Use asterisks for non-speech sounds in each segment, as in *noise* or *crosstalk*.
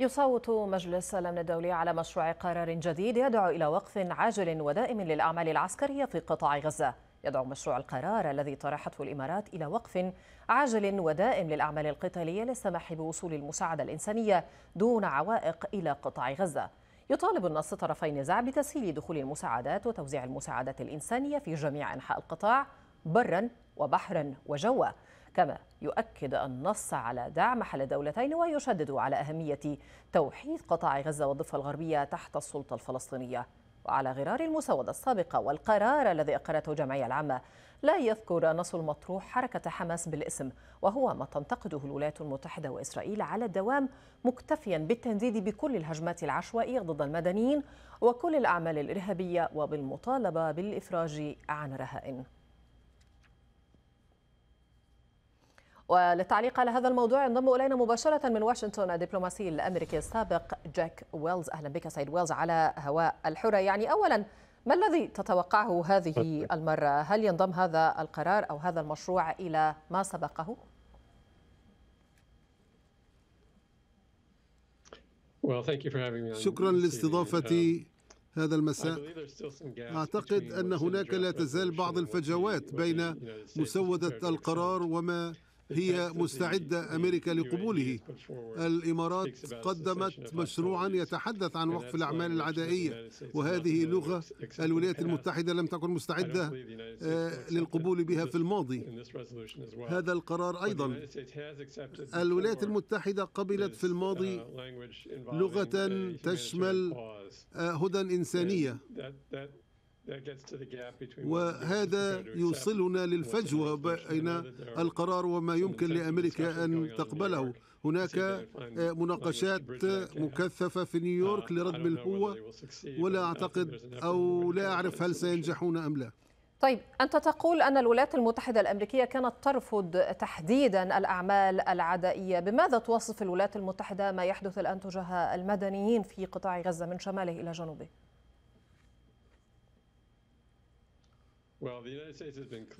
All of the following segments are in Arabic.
يصوت مجلس الأمن الدولي على مشروع قرار جديد يدعو إلى وقف عاجل ودائم للأعمال العسكرية في قطاع غزة يدعو مشروع القرار الذي طرحته الإمارات إلى وقف عاجل ودائم للأعمال القتالية للسماح بوصول المساعدة الإنسانية دون عوائق إلى قطاع غزة يطالب النص طرفي النزاع بتسهيل دخول المساعدات وتوزيع المساعدات الإنسانية في جميع أنحاء القطاع برا وبحرا وجوا كما يؤكد النص على دعم حل الدولتين ويشدد على أهمية توحيد قطاع غزة والضفة الغربية تحت السلطة الفلسطينية وعلى غرار المسودة السابقة والقرار الذي أقرته الجمعية العامة لا يذكر نص المطروح حركة حماس بالاسم وهو ما تنتقده الولايات المتحدة وإسرائيل على الدوام مكتفيا بالتنديد بكل الهجمات العشوائية ضد المدنيين وكل الأعمال الإرهابية وبالمطالبة بالإفراج عن رهائن وللتعليق على هذا الموضوع ينضم إلينا مباشرة من واشنطن الدبلوماسي الأمريكي السابق جاك ويلز أهلا بك سيد ويلز على هواء الحرة يعني أولا ما الذي تتوقعه هذه المرة؟ هل ينضم هذا القرار أو هذا المشروع إلى ما سبقه؟ شكرا لاستضافتي um, هذا المساء اعتقد ان هناك لا تزال بعض الفجوات بين مسوده القرار وما هي مستعدة أمريكا لقبوله الإمارات قدمت مشروعا يتحدث عن وقف الأعمال العدائية وهذه لغة الولايات المتحدة لم تكن مستعدة آه، للقبول بها في الماضي هذا القرار أيضا الولايات المتحدة قبلت في الماضي لغة تشمل آه، هدى إنسانية وهذا يوصلنا للفجوة بين القرار وما يمكن لأمريكا أن تقبله هناك آه، مناقشات مكثفة في نيويورك uh, لردم القوة ولا أعتقد أو لا أعرف هل سينجحون أم لا طيب أنت تقول أن الولايات المتحدة الأمريكية كانت ترفض تحديدا الأعمال العدائية بماذا توصف الولايات المتحدة ما يحدث الآن تجاه المدنيين في قطاع غزة من شماله إلى جنوبه؟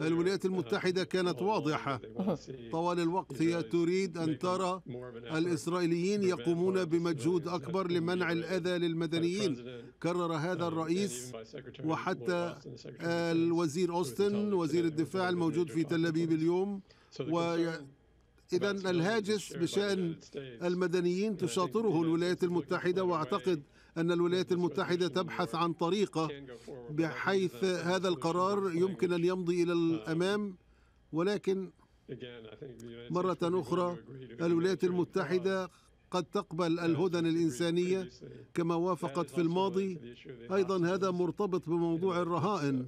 الولايات المتحدة كانت واضحة طوال الوقت هي تريد أن ترى الإسرائيليين يقومون بمجهود أكبر لمنع الأذى للمدنيين كرر uh, هذا الرئيس وحتى الوزير أوستن وزير الدفاع الموجود في تل أبيب اليوم و إذا الهاجس بشأن المدنيين تشاطره الولايات المتحدة وأعتقد أن الولايات المتحدة تبحث عن طريقة بحيث هذا القرار يمكن أن يمضي إلى الأمام ولكن مرة أخرى الولايات المتحدة قد تقبل الهدن الإنسانية كما وافقت في الماضي أيضا هذا مرتبط بموضوع الرهائن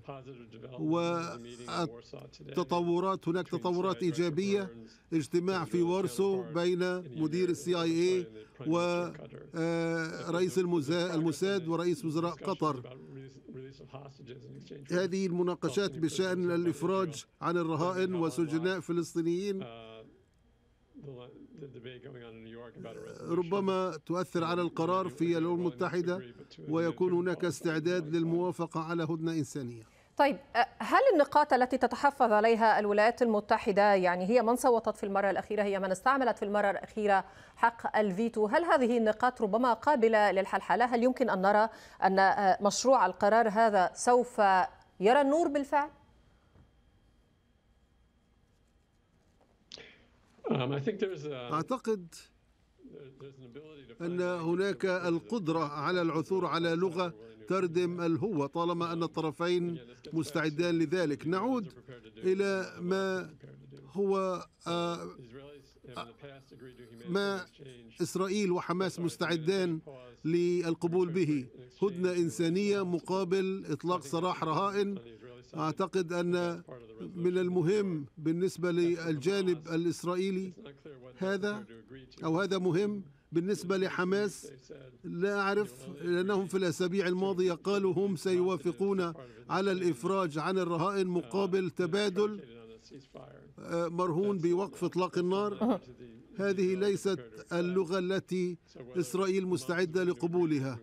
والتطورات هناك تطورات إيجابية اجتماع في وارسو بين مدير السي اي اي ورئيس آه، الموساد ورئيس وزراء قطر هذه المناقشات بشأن الإفراج عن الرهائن وسجناء فلسطينيين ربما تؤثر على القرار في الأمم المتحدة ويكون هناك استعداد للموافقة على هدنة إنسانية طيب هل النقاط التي تتحفظ عليها الولايات المتحدة يعني هي من صوتت في المرة الأخيرة هي من استعملت في المرة الأخيرة حق الفيتو هل هذه النقاط ربما قابلة للحلحلة هل يمكن أن نرى أن مشروع القرار هذا سوف يرى النور بالفعل؟ Um, uh, أعتقد أن هناك القدرة على العثور على لغة تردم الهوة طالما أن um, الطرفين مستعدان لذلك نعود إلى ما هو آه، ما إسرائيل وحماس مستعدان للقبول به هدنة إنسانية مقابل إطلاق سراح رهائن أعتقد أن من المهم بالنسبة للجانب الإسرائيلي هذا أو هذا مهم بالنسبة لحماس لا أعرف لأنهم في الأسابيع الماضية قالوا هم سيوافقون على الإفراج عن الرهائن uh, مقابل تبادل آه، مرهون بوقف اطلاق النار هذه ليست اللغة التي إسرائيل مستعدة لقبولها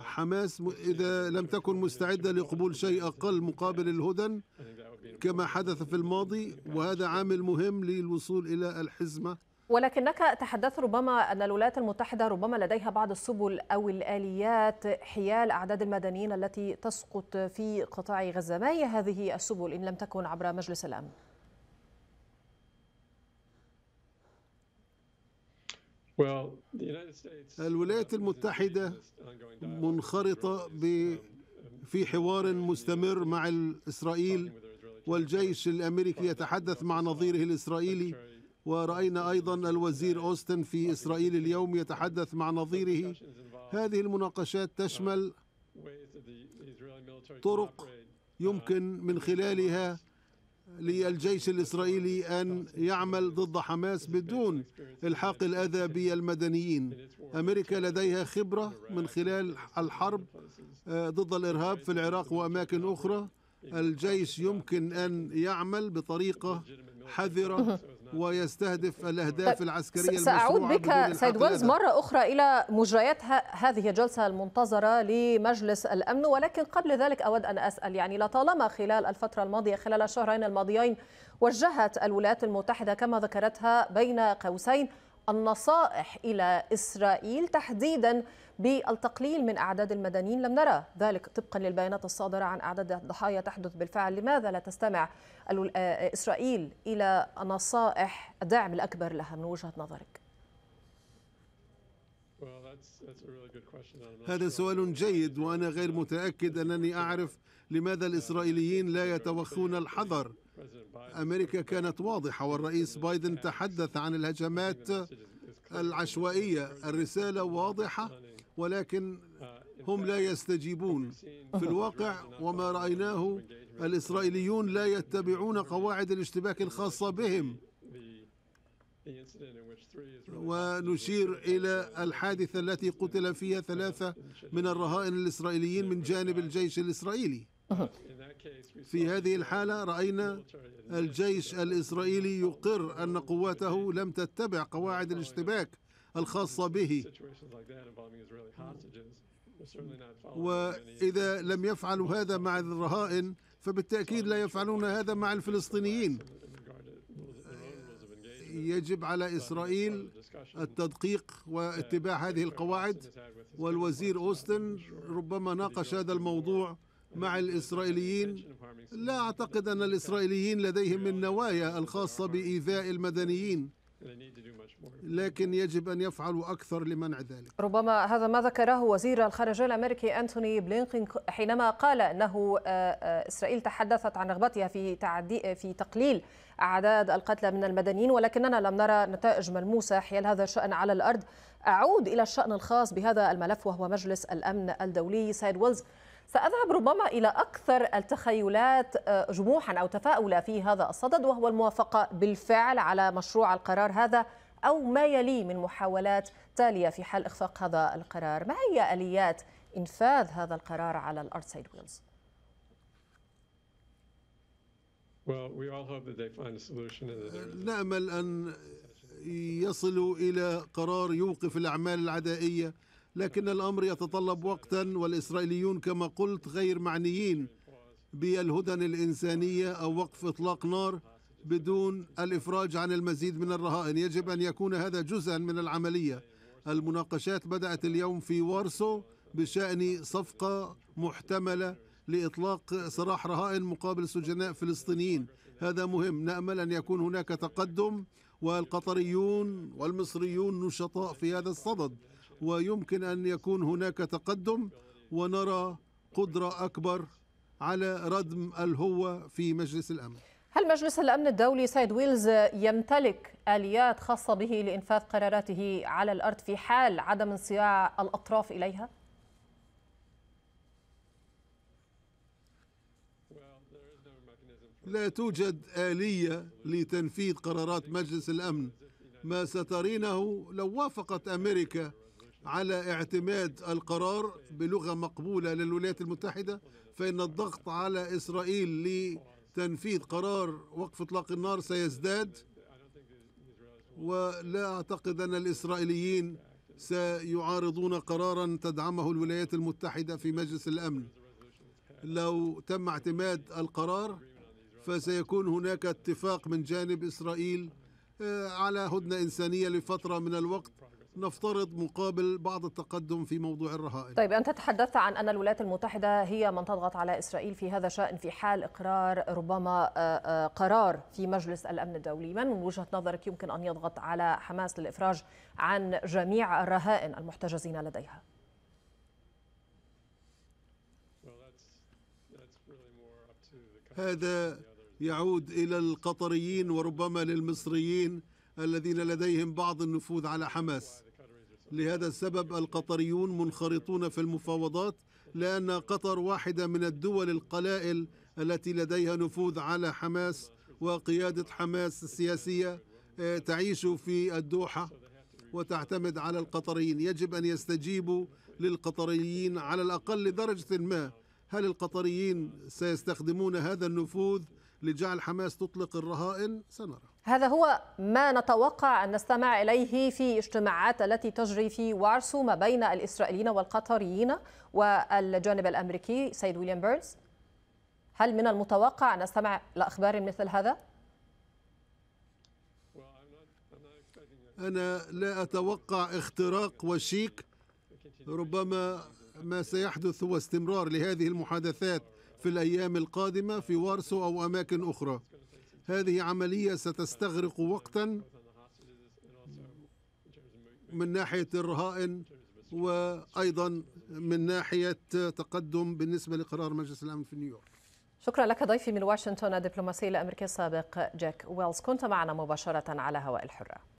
حماس إذا لم تكن مستعدة لقبول شيء أقل مقابل الهدن كما حدث في الماضي وهذا عامل مهم للوصول إلى الحزمة ولكنك تحدثت ربما أن الولايات المتحدة ربما لديها بعض السبل أو الآليات حيال أعداد المدنيين التي تسقط في قطاع غزة ما هي هذه السبل إن لم تكن عبر مجلس الأمن؟ الولايات المتحدة منخرطة في حوار مستمر مع إسرائيل والجيش الأمريكي يتحدث مع نظيره الإسرائيلي ورأينا أيضا الوزير أوستن في إسرائيل اليوم يتحدث مع نظيره هذه المناقشات تشمل طرق يمكن من خلالها للجيش الإسرائيلي أن يعمل ضد حماس بدون إلحاق الأذى بالمدنيين أمريكا لديها خبرة من خلال الحرب آه، ضد الإرهاب في العراق وأماكن أخرى الجيش يمكن أن يعمل بطريقة حذرة *laughs* ويستهدف الأهداف طيب، العسكرية سأعود بك سيد ويلز مرة أخرى إلى مجريات هذه الجلسة المنتظرة لمجلس الأمن ولكن قبل ذلك أود أن أسأل يعني لطالما خلال الفترة الماضية خلال الشهرين الماضيين وجهت الولايات المتحدة كما ذكرتها بين قوسين النصائح إلى إسرائيل تحديدا بالتقليل من أعداد المدنيين لم نرى ذلك طبقا للبيانات الصادرة عن أعداد الضحايا تحدث بالفعل لماذا لا تستمع آه، إسرائيل إلى نصائح الدعم الأكبر لها من وجهة نظرك؟ هذا سؤال جيد وأنا غير متأكد أنني أعرف لماذا الإسرائيليين لا يتوخون الحذر أمريكا كانت واضحة والرئيس بايدن تحدث عن الهجمات العشوائية الرسالة واضحة ولكن هم لا يستجيبون في الواقع وما رأيناه الإسرائيليون لا يتبعون قواعد الاشتباك الخاصة بهم ونشير إلى الحادثة التي قتل فيها ثلاثة من الرهائن الإسرائيليين من جانب الجيش الإسرائيلي في هذه الحالة رأينا الجيش الإسرائيلي يقر أن قواته لم تتبع قواعد الاشتباك الخاصة به وإذا لم يفعلوا هذا مع الرهائن فبالتأكيد لا يفعلون هذا مع الفلسطينيين يجب على إسرائيل التدقيق واتباع هذه القواعد والوزير أوستن ربما ناقش هذا الموضوع مع الإسرائيليين لا أعتقد أن الإسرائيليين لديهم النوايا الخاصة بإيذاء المدنيين لكن يجب أن يفعلوا أكثر لمنع ذلك ربما هذا ما ذكره وزير الخارجية الأمريكي أنتوني بلينكين حينما قال أنه آه، آه، إسرائيل تحدثت عن رغبتها في, تعدي في تقليل أعداد القتلى من المدنيين ولكننا لم نرى نتائج ملموسة حيال هذا الشأن على الأرض أعود إلى الشأن الخاص بهذا الملف وهو مجلس الأمن الدولي سيد ويلز سأذهب ربما إلى أكثر التخيلات آه، جموحا أو تفاؤلا في هذا الصدد وهو الموافقة بالفعل على مشروع القرار هذا أو ما يليه من محاولات تالية في حال إخفاق هذا القرار ما هي آليات إنفاذ هذا القرار على الأرض سيد ويلز؟ نأمل أن يصلوا إلى قرار يوقف الأعمال العدائية لكن الأمر يتطلب وقتا والإسرائيليون كما قلت غير معنيين بالهدن الإنسانية أو وقف إطلاق نار بدون الإفراج عن المزيد من الرهائن يجب أن يكون هذا جزءا من العملية المناقشات بدأت اليوم في وارسو بشأن صفقة محتملة لإطلاق سراح رهائن مقابل سجناء فلسطينيين هذا مهم نأمل أن يكون هناك تقدم والقطريون والمصريون نشطاء في هذا الصدد ويمكن ان يكون هناك تقدم ونرى قدره اكبر على ردم الهوه في مجلس الامن. هل مجلس الامن الدولي سيد ويلز يمتلك اليات خاصه به لانفاذ قراراته على الارض في حال عدم انصياع الاطراف اليها؟ لا توجد آلية لتنفيذ قرارات مجلس الأمن ما سترينه لو وافقت أمريكا على اعتماد القرار بلغة مقبولة للولايات المتحدة فإن الضغط على إسرائيل لتنفيذ قرار وقف إطلاق النار سيزداد ولا أعتقد أن الإسرائيليين سيعارضون قرارا تدعمه الولايات المتحدة في مجلس الأمن لو تم اعتماد القرار فسيكون هناك اتفاق من جانب إسرائيل آه، على هدنة إنسانية لفترة من الوقت نفترض مقابل بعض التقدم في موضوع الرهائن طيب أنت تحدثت عن أن الولايات المتحدة هي من تضغط على إسرائيل في هذا الشأن في حال إقرار ربما آه، آه، قرار في مجلس الأمن الدولي من من وجهة نظرك يمكن أن يضغط على حماس للإفراج عن جميع الرهائن المحتجزين لديها هذا يعود إلى القطريين وربما للمصريين الذين لديهم بعض النفوذ على حماس لهذا السبب القطريون منخرطون في المفاوضات لأن قطر واحدة من الدول القلائل التي لديها نفوذ على حماس وقيادة حماس السياسية آه، تعيش في الدوحة وتعتمد على القطريين يجب أن يستجيبوا للقطريين على الأقل لدرجة ما هل القطريين سيستخدمون هذا النفوذ لجعل حماس تطلق الرهائن سنرى هذا هو ما نتوقع أن نستمع إليه في اجتماعات التي تجري في وارسو ما بين الإسرائيليين والقطريين والجانب الأمريكي سيد ويليام بيرنز هل من المتوقع أن نستمع لأخبار مثل هذا؟ أنا لا أتوقع اختراق وشيك ربما ما سيحدث هو استمرار لهذه المحادثات في الأيام القادمة في وارسو أو أماكن أخرى هذه عملية ستستغرق وقتا من ناحية الرهائن وأيضا من ناحية تقدم بالنسبة لقرار مجلس الأمن في نيويورك شكرا لك ضيفي من واشنطن الدبلوماسي الأمريكي السابق جاك ويلز كنت معنا مباشرة على هواء الحرة